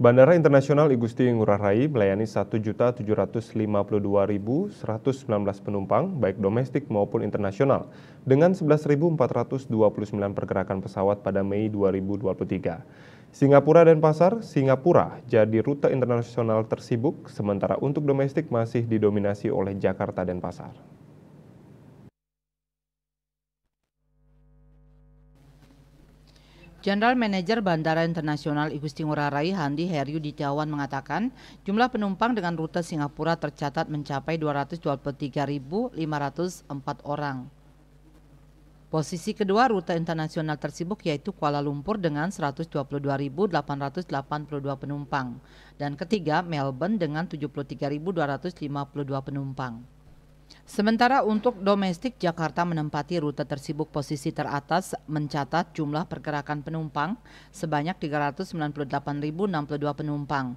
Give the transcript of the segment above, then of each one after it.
Bandara Internasional Igusti Ngurah Rai melayani 1.752.119 penumpang, baik domestik maupun internasional, dengan 11.429 pergerakan pesawat pada Mei 2023. Singapura dan Pasar, Singapura jadi rute internasional tersibuk, sementara untuk domestik masih didominasi oleh Jakarta dan Pasar. General Manager Bandara Internasional I Gusti Ngurah Rai Handi Heryu Ditiawan mengatakan, jumlah penumpang dengan rute Singapura tercatat mencapai 223.504 orang. Posisi kedua rute internasional tersibuk yaitu Kuala Lumpur dengan 122.882 penumpang dan ketiga Melbourne dengan 73.252 penumpang. Sementara untuk domestik, Jakarta menempati rute tersibuk posisi teratas mencatat jumlah pergerakan penumpang sebanyak 398.062 penumpang.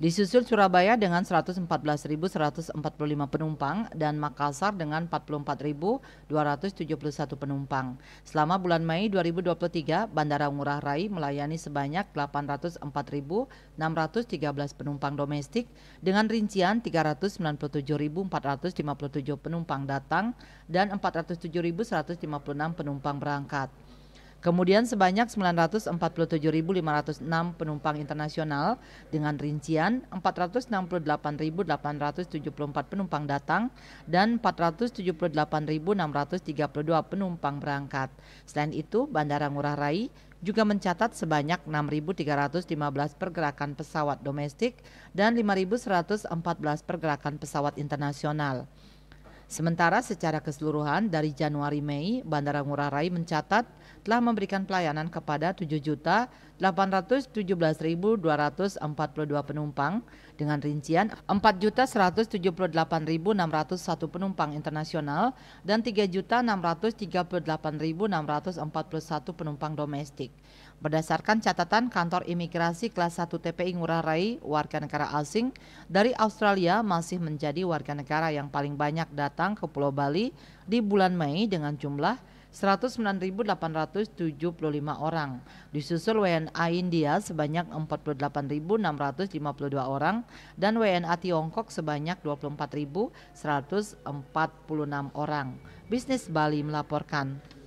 Disusul Surabaya dengan 114.145 penumpang dan Makassar dengan 44.271 penumpang. Selama bulan Mei 2023, Bandara Ngurah Rai melayani sebanyak 804.613 penumpang domestik dengan rincian 397.457 penumpang datang dan 407.156 penumpang berangkat. Kemudian sebanyak 947.506 penumpang internasional dengan rincian 468.874 penumpang datang dan 478.632 penumpang berangkat. Selain itu, Bandara Ngurah Rai juga mencatat sebanyak 6.315 pergerakan pesawat domestik dan 5.114 pergerakan pesawat internasional. Sementara secara keseluruhan dari Januari Mei, Bandara Ngurah Rai mencatat telah memberikan pelayanan kepada 7.817.242 penumpang dengan rincian 4.178.601 penumpang internasional dan 3.638.641 penumpang domestik. Berdasarkan catatan kantor imigrasi kelas 1 TPI Ngurah Rai, warga negara asing dari Australia masih menjadi warga negara yang paling banyak datang datang ke Pulau Bali di bulan Mei dengan jumlah 109.875 orang, disusul WNA India sebanyak 48.652 orang dan WNA Tiongkok sebanyak 24.146 orang. Bisnis Bali melaporkan.